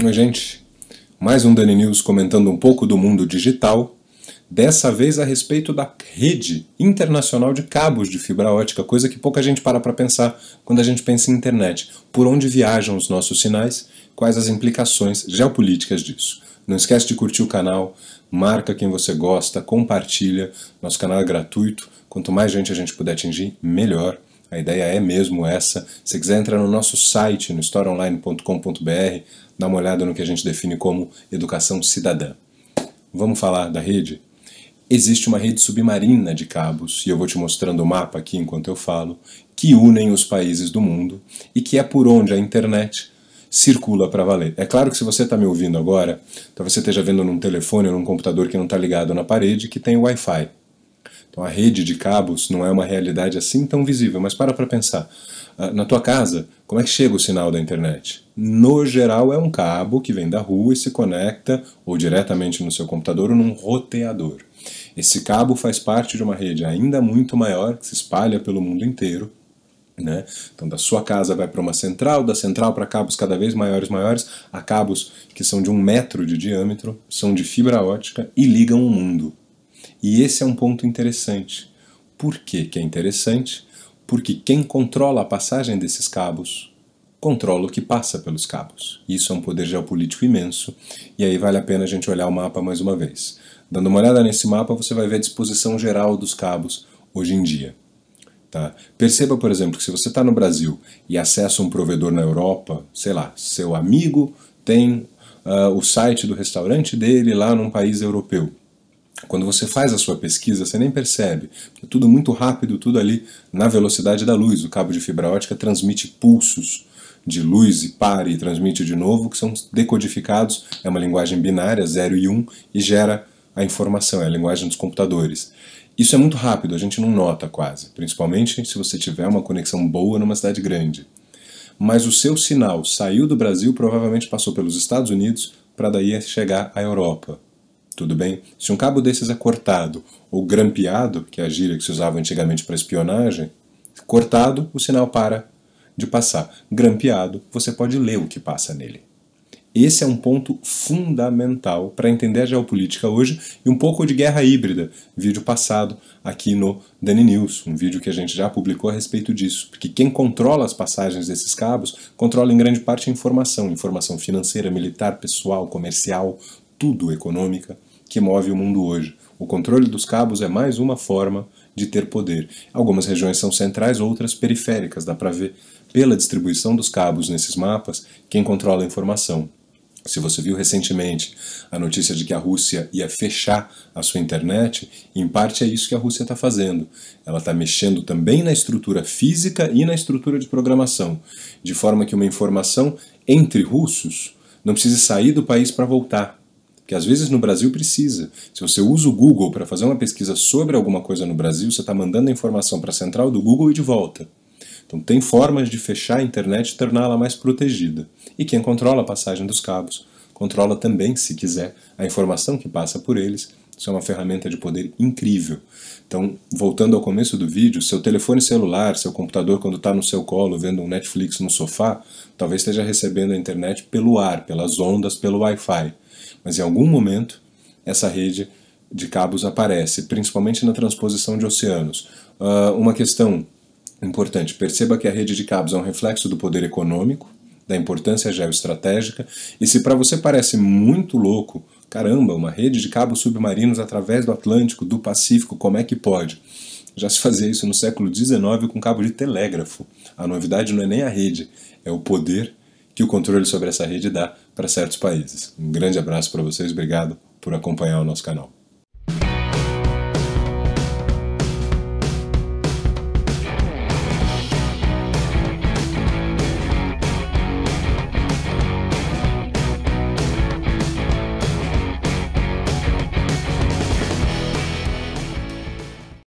Oi, gente. Mais um Dani News comentando um pouco do mundo digital, dessa vez a respeito da rede internacional de cabos de fibra ótica, coisa que pouca gente para para pensar quando a gente pensa em internet. Por onde viajam os nossos sinais? Quais as implicações geopolíticas disso? Não esquece de curtir o canal, marca quem você gosta, compartilha. Nosso canal é gratuito. Quanto mais gente a gente puder atingir, melhor. A ideia é mesmo essa. Se você quiser entrar no nosso site, no storyonline.com.br, dá uma olhada no que a gente define como educação cidadã. Vamos falar da rede? Existe uma rede submarina de cabos, e eu vou te mostrando o mapa aqui enquanto eu falo, que unem os países do mundo e que é por onde a internet circula para valer. É claro que se você está me ouvindo agora, talvez você esteja vendo num telefone ou num computador que não está ligado na parede, que tem Wi-Fi. Então a rede de cabos não é uma realidade assim tão visível, mas para para pensar. Ah, na tua casa, como é que chega o sinal da internet? No geral, é um cabo que vem da rua e se conecta ou diretamente no seu computador ou num roteador. Esse cabo faz parte de uma rede ainda muito maior que se espalha pelo mundo inteiro. Né? Então, da sua casa vai para uma central, da central para cabos cada vez maiores, maiores, a cabos que são de um metro de diâmetro, são de fibra ótica e ligam o mundo. E esse é um ponto interessante. Por que, que é interessante? Porque quem controla a passagem desses cabos controla o que passa pelos cabos. Isso é um poder geopolítico imenso, e aí vale a pena a gente olhar o mapa mais uma vez. Dando uma olhada nesse mapa, você vai ver a disposição geral dos cabos hoje em dia. Tá? Perceba, por exemplo, que se você está no Brasil e acessa um provedor na Europa, sei lá, seu amigo tem uh, o site do restaurante dele lá num país europeu. Quando você faz a sua pesquisa, você nem percebe, é tudo muito rápido, tudo ali na velocidade da luz. O cabo de fibra ótica transmite pulsos de luz e para e transmite de novo, que são decodificados, é uma linguagem binária, 0 e 1, um, e gera a informação, é a linguagem dos computadores. Isso é muito rápido, a gente não nota quase, principalmente se você tiver uma conexão boa numa cidade grande. Mas o seu sinal saiu do Brasil, provavelmente passou pelos Estados Unidos, para daí é chegar à Europa tudo bem? Se um cabo desses é cortado ou grampeado, que é a gíria que se usava antigamente para espionagem, cortado, o sinal para de passar. Grampeado, você pode ler o que passa nele. Esse é um ponto fundamental para entender a geopolítica hoje e um pouco de guerra híbrida, vídeo passado aqui no Dani News, um vídeo que a gente já publicou a respeito disso, porque quem controla as passagens desses cabos controla em grande parte a informação, informação financeira, militar, pessoal, comercial, tudo econômica que move o mundo hoje. O controle dos cabos é mais uma forma de ter poder. Algumas regiões são centrais, outras periféricas, dá para ver pela distribuição dos cabos nesses mapas quem controla a informação. Se você viu recentemente a notícia de que a Rússia ia fechar a sua internet, em parte é isso que a Rússia está fazendo. Ela está mexendo também na estrutura física e na estrutura de programação, de forma que uma informação entre russos não precise sair do país para voltar que às vezes no Brasil precisa. Se você usa o Google para fazer uma pesquisa sobre alguma coisa no Brasil, você está mandando a informação para a central do Google e de volta. Então tem formas de fechar a internet e torná-la mais protegida. E quem controla a passagem dos cabos controla também, se quiser, a informação que passa por eles isso é uma ferramenta de poder incrível. Então, voltando ao começo do vídeo, seu telefone celular, seu computador, quando está no seu colo vendo um Netflix no sofá, talvez esteja recebendo a internet pelo ar, pelas ondas, pelo Wi-Fi. Mas em algum momento, essa rede de cabos aparece, principalmente na transposição de oceanos. Uh, uma questão importante: perceba que a rede de cabos é um reflexo do poder econômico, da importância geoestratégica, e se para você parece muito louco Caramba, uma rede de cabos submarinos através do Atlântico, do Pacífico, como é que pode? Já se fazia isso no século XIX com cabo de telégrafo. A novidade não é nem a rede, é o poder que o controle sobre essa rede dá para certos países. Um grande abraço para vocês, obrigado por acompanhar o nosso canal.